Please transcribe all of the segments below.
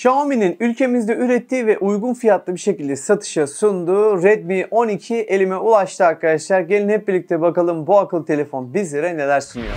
Xiaomi'nin ülkemizde ürettiği ve uygun fiyatlı bir şekilde satışa sunduğu Redmi 12 elime ulaştı arkadaşlar. Gelin hep birlikte bakalım bu akıllı telefon bizlere neler sunuyor.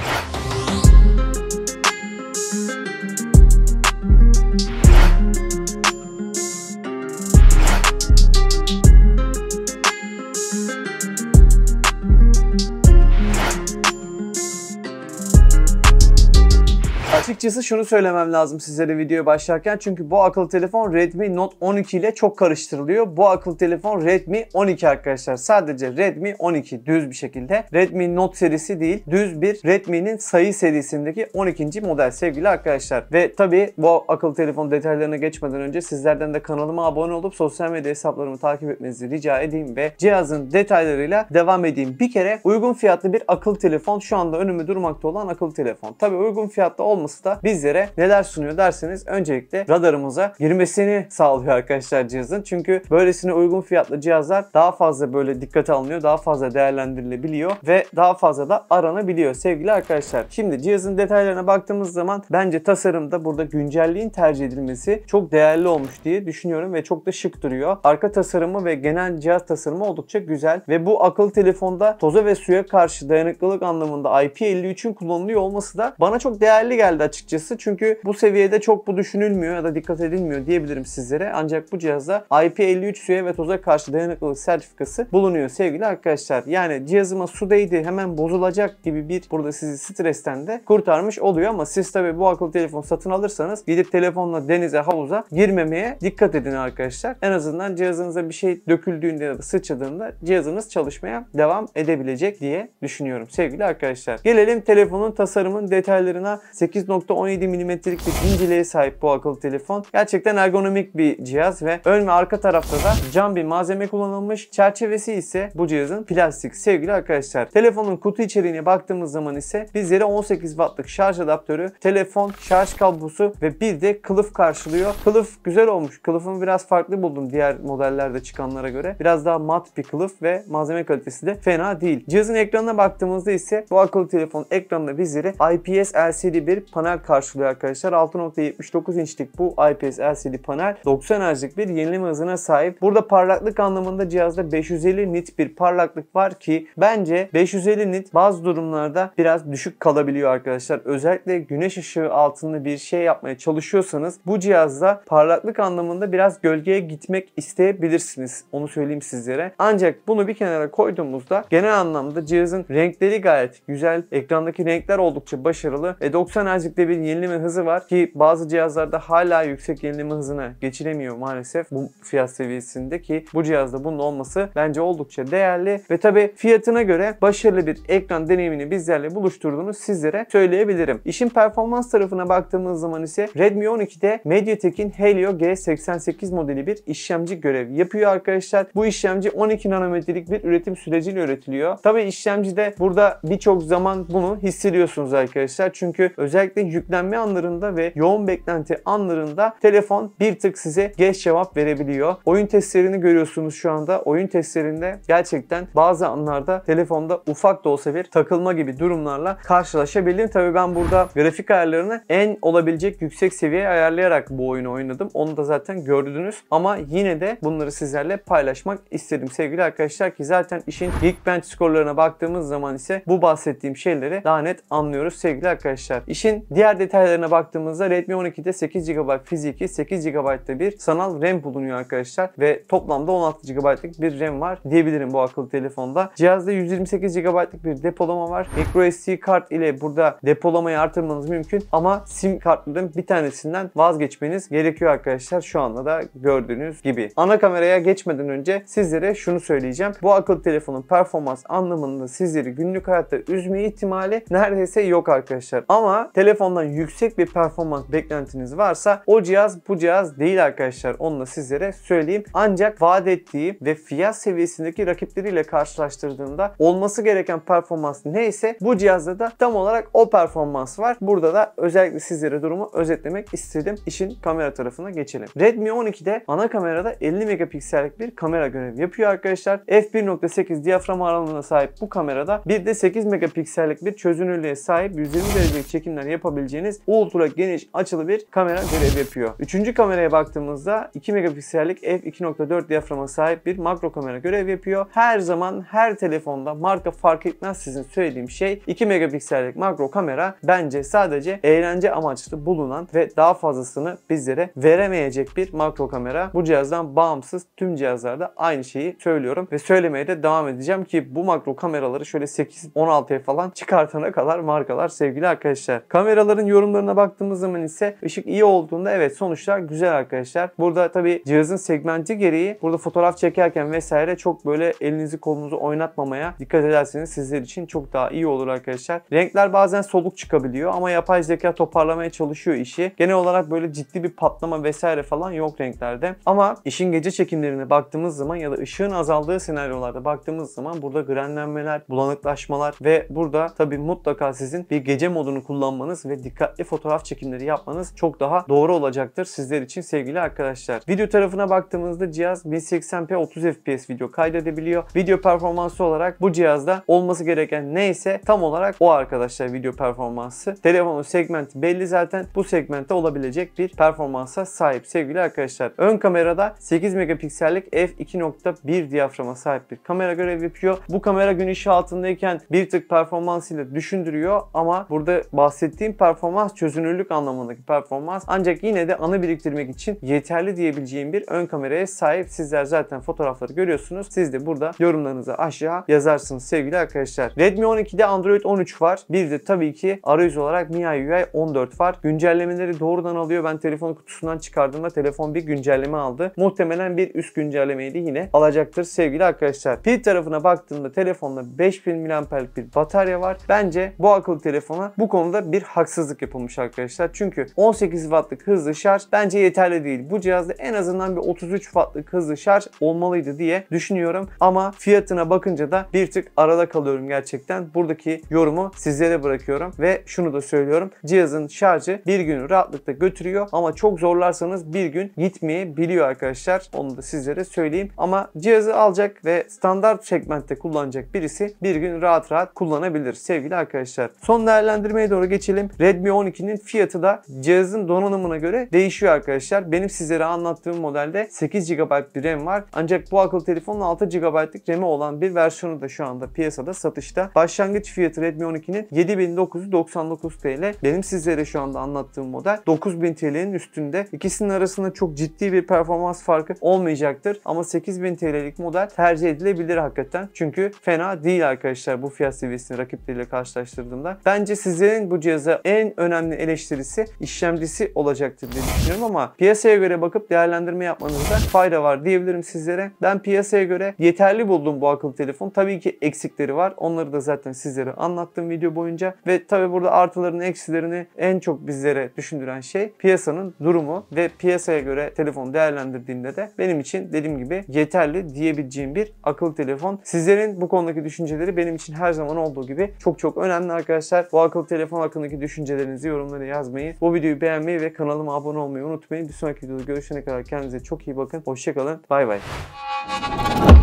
Açıkçası şunu söylemem lazım sizlere video başlarken çünkü bu akıllı telefon Redmi Note 12 ile çok karıştırılıyor. Bu akıllı telefon Redmi 12 arkadaşlar. Sadece Redmi 12 düz bir şekilde. Redmi Note serisi değil düz bir Redmi'nin sayı serisindeki 12. model sevgili arkadaşlar. Ve tabi bu akıllı telefon detaylarına geçmeden önce sizlerden de kanalıma abone olup sosyal medya hesaplarımı takip etmenizi rica edeyim ve cihazın detaylarıyla devam edeyim. Bir kere uygun fiyatlı bir akıllı telefon şu anda önümde durmakta olan akıllı telefon. Tabi uygun fiyatlı olması da bizlere neler sunuyor derseniz öncelikle radarımıza girmesini sağlıyor arkadaşlar cihazın. Çünkü böylesine uygun fiyatlı cihazlar daha fazla böyle dikkate alınıyor. Daha fazla değerlendirilebiliyor ve daha fazla da aranabiliyor sevgili arkadaşlar. Şimdi cihazın detaylarına baktığımız zaman bence tasarımda burada güncelliğin tercih edilmesi çok değerli olmuş diye düşünüyorum ve çok da şık duruyor. Arka tasarımı ve genel cihaz tasarımı oldukça güzel ve bu akıllı telefonda toza ve suya karşı dayanıklılık anlamında IP53'ün kullanılıyor olması da bana çok değerli geldi açıkçası açıkçası. Çünkü bu seviyede çok bu düşünülmüyor ya da dikkat edilmiyor diyebilirim sizlere. Ancak bu cihazda IP53 suya ve toza karşı dayanıklılık sertifikası bulunuyor sevgili arkadaşlar. Yani cihazıma su değdi hemen bozulacak gibi bir burada sizi stresten de kurtarmış oluyor ama siz tabi bu akıllı telefon satın alırsanız gidip telefonla denize havuza girmemeye dikkat edin arkadaşlar. En azından cihazınıza bir şey döküldüğünde ya da sıçradığında cihazınız çalışmaya devam edebilecek diye düşünüyorum sevgili arkadaşlar. Gelelim telefonun tasarımın detaylarına 8. 6.17 milimetrelik bir inceliğe sahip bu akıllı telefon. Gerçekten ergonomik bir cihaz ve ön ve arka tarafta da cam bir malzeme kullanılmış. Çerçevesi ise bu cihazın plastik sevgili arkadaşlar. Telefonun kutu içeriğine baktığımız zaman ise bizlere 18 wattlık şarj adaptörü, telefon, şarj kablosu ve bir de kılıf karşılıyor. Kılıf güzel olmuş. Kılıfını biraz farklı buldum diğer modellerde çıkanlara göre. Biraz daha mat bir kılıf ve malzeme kalitesi de fena değil. Cihazın ekranına baktığımızda ise bu akıllı telefon ekranında bizlere IPS LCD bir panel panel karşılıyor arkadaşlar. 6.79 inçlik bu IPS LCD panel 90 Hz'lik bir yenileme hızına sahip. Burada parlaklık anlamında cihazda 550 nit bir parlaklık var ki bence 550 nit bazı durumlarda biraz düşük kalabiliyor arkadaşlar. Özellikle güneş ışığı altında bir şey yapmaya çalışıyorsanız bu cihazda parlaklık anlamında biraz gölgeye gitmek isteyebilirsiniz. Onu söyleyeyim sizlere. Ancak bunu bir kenara koyduğumuzda genel anlamda cihazın renkleri gayet güzel. Ekrandaki renkler oldukça başarılı. E 90 Hz'lik Ciddi bir yenileme hızı var ki bazı cihazlarda hala yüksek yenileme hızına geçilemiyor maalesef bu fiyat seviyesinde ki bu cihazda bunun olması bence oldukça değerli ve tabi fiyatına göre başarılı bir ekran deneyimini bizlerle buluşturduğunu sizlere söyleyebilirim. İşin performans tarafına baktığımız zaman ise Redmi 12'de MediaTek'in Helio G88 modeli bir işlemci görev yapıyor arkadaşlar. Bu işlemci 12 nanometrelik bir üretim süreciyle üretiliyor. Tabi işlemci de burada birçok zaman bunu hissediyorsunuz arkadaşlar. Çünkü özellikle yüklenme anlarında ve yoğun beklenti anlarında telefon bir tık size geç cevap verebiliyor. Oyun testlerini görüyorsunuz şu anda. Oyun testlerinde gerçekten bazı anlarda telefonda ufak da olsa bir takılma gibi durumlarla karşılaşabildim. Tabi ben burada grafik ayarlarını en olabilecek yüksek seviyeye ayarlayarak bu oyunu oynadım. Onu da zaten gördünüz. Ama yine de bunları sizlerle paylaşmak istedim sevgili arkadaşlar ki zaten işin Geekbench skorlarına baktığımız zaman ise bu bahsettiğim şeyleri daha net anlıyoruz sevgili arkadaşlar. İşin diğer Diğer detaylarına baktığımızda Redmi 12'de 8 GB fiziki, 8 GB'da bir sanal RAM bulunuyor arkadaşlar ve toplamda 16 GB'lık bir RAM var diyebilirim bu akıllı telefonda. Cihazda 128 GB'lık bir depolama var. MicroSD kart ile burada depolamayı artırmanız mümkün ama SIM kartların bir tanesinden vazgeçmeniz gerekiyor arkadaşlar. Şu anda da gördüğünüz gibi. Ana kameraya geçmeden önce sizlere şunu söyleyeceğim. Bu akıllı telefonun performans anlamında sizleri günlük hayatta üzme ihtimali neredeyse yok arkadaşlar. Ama telefon telefondan yüksek bir performans beklentiniz varsa o cihaz bu cihaz değil arkadaşlar. Onu da sizlere söyleyeyim. Ancak vaat ettiği ve fiyat seviyesindeki rakipleriyle karşılaştırdığında olması gereken performans neyse bu cihazda da tam olarak o performans var. Burada da özellikle sizlere durumu özetlemek istedim. İşin kamera tarafına geçelim. Redmi 12'de ana kamerada 50 megapiksellik bir kamera görevi yapıyor arkadaşlar. f1.8 diyafram aralığına sahip bu kamerada bir de 8 megapiksellik bir çözünürlüğe sahip 120 derecelik çekimler yapabilen kullanabileceğiniz ultra geniş açılı bir kamera görev yapıyor. Üçüncü kameraya baktığımızda 2 megapiksellik f2.4 diyaframa sahip bir makro kamera görev yapıyor. Her zaman her telefonda marka fark etmez sizin söylediğim şey 2 megapiksellik makro kamera bence sadece eğlence amaçlı bulunan ve daha fazlasını bizlere veremeyecek bir makro kamera. Bu cihazdan bağımsız tüm cihazlarda aynı şeyi söylüyorum ve söylemeye de devam edeceğim ki bu makro kameraları şöyle 8-16'ya falan çıkartana kadar markalar sevgili arkadaşlar. Kameraları Yorumcuların yorumlarına baktığımız zaman ise ışık iyi olduğunda evet sonuçlar güzel arkadaşlar. Burada tabi cihazın segmenti gereği burada fotoğraf çekerken vesaire çok böyle elinizi kolunuzu oynatmamaya dikkat ederseniz sizler için çok daha iyi olur arkadaşlar. Renkler bazen soluk çıkabiliyor ama yapay zeka toparlamaya çalışıyor işi. Genel olarak böyle ciddi bir patlama vesaire falan yok renklerde. Ama işin gece çekimlerine baktığımız zaman ya da ışığın azaldığı senaryolarda baktığımız zaman burada grenlenmeler, bulanıklaşmalar ve burada tabi mutlaka sizin bir gece modunu kullanmanız ve ve dikkatli fotoğraf çekimleri yapmanız çok daha doğru olacaktır sizler için sevgili arkadaşlar. Video tarafına baktığımızda cihaz 1080p 30 fps video kaydedebiliyor. Video performansı olarak bu cihazda olması gereken neyse tam olarak o arkadaşlar video performansı. Telefonun segmenti belli zaten bu segmentte olabilecek bir performansa sahip sevgili arkadaşlar. Ön kamerada 8 megapiksellik f2.1 diyaframa sahip bir kamera görev yapıyor. Bu kamera gün ışığı altındayken bir tık performansıyla düşündürüyor ama burada bahsettiğim performans çözünürlük anlamındaki performans ancak yine de ana biriktirmek için yeterli diyebileceğim bir ön kameraya sahip. Sizler zaten fotoğrafları görüyorsunuz. Siz de burada yorumlarınızı aşağı yazarsınız sevgili arkadaşlar. Redmi 12'de Android 13 var. Bir de tabii ki arayüz olarak MIUI 14 var. Güncellemeleri doğrudan alıyor. Ben telefon kutusundan çıkardığımda telefon bir güncelleme aldı. Muhtemelen bir üst güncellemeyi de yine alacaktır sevgili arkadaşlar. Pil tarafına baktığımda telefonda 5000 mAh'lik bir batarya var. Bence bu akıllı telefona bu konuda bir haksız haksızlık yapılmış arkadaşlar. Çünkü 18 wattlık hızlı şarj bence yeterli değil. Bu cihazda en azından bir 33 wattlık hızlı şarj olmalıydı diye düşünüyorum. Ama fiyatına bakınca da bir tık arada kalıyorum gerçekten. Buradaki yorumu sizlere bırakıyorum ve şunu da söylüyorum. Cihazın şarjı bir gün rahatlıkla götürüyor ama çok zorlarsanız bir gün gitmeyebiliyor arkadaşlar. Onu da sizlere söyleyeyim. Ama cihazı alacak ve standart segmentte kullanacak birisi bir gün rahat rahat kullanabilir sevgili arkadaşlar. Son değerlendirmeye doğru geçelim. Redmi 12'nin fiyatı da cihazın donanımına göre değişiyor arkadaşlar. Benim sizlere anlattığım modelde 8 GB bir RAM var. Ancak bu akıllı telefonun 6 GB'lık RAM'i olan bir versiyonu da şu anda piyasada satışta. Başlangıç fiyatı Redmi 12'nin 7999 TL. Benim sizlere şu anda anlattığım model 9000 TL'nin üstünde. İkisinin arasında çok ciddi bir performans farkı olmayacaktır. Ama 8000 TL'lik model tercih edilebilir hakikaten. Çünkü fena değil arkadaşlar bu fiyat seviyesini rakipleriyle karşılaştırdığımda. Bence sizlerin bu cihaza en en önemli eleştirisi işlemcisi olacaktır diye düşünüyorum ama piyasaya göre bakıp değerlendirme yapmanızda fayda var diyebilirim sizlere. Ben piyasaya göre yeterli buldum bu akıllı telefon. Tabii ki eksikleri var. Onları da zaten sizlere anlattım video boyunca ve tabii burada artılarını eksilerini en çok bizlere düşündüren şey piyasanın durumu ve piyasaya göre telefon değerlendirdiğimde de benim için dediğim gibi yeterli diyebileceğim bir akıllı telefon. Sizlerin bu konudaki düşünceleri benim için her zaman olduğu gibi çok çok önemli arkadaşlar. Bu akıllı telefon hakkındaki düşünceleri düşüncelerinizi yorumlarını yazmayı, bu videoyu beğenmeyi ve kanalıma abone olmayı unutmayın. Bir sonraki videoda görüşene kadar kendinize çok iyi bakın. Hoşçakalın. Bay bay.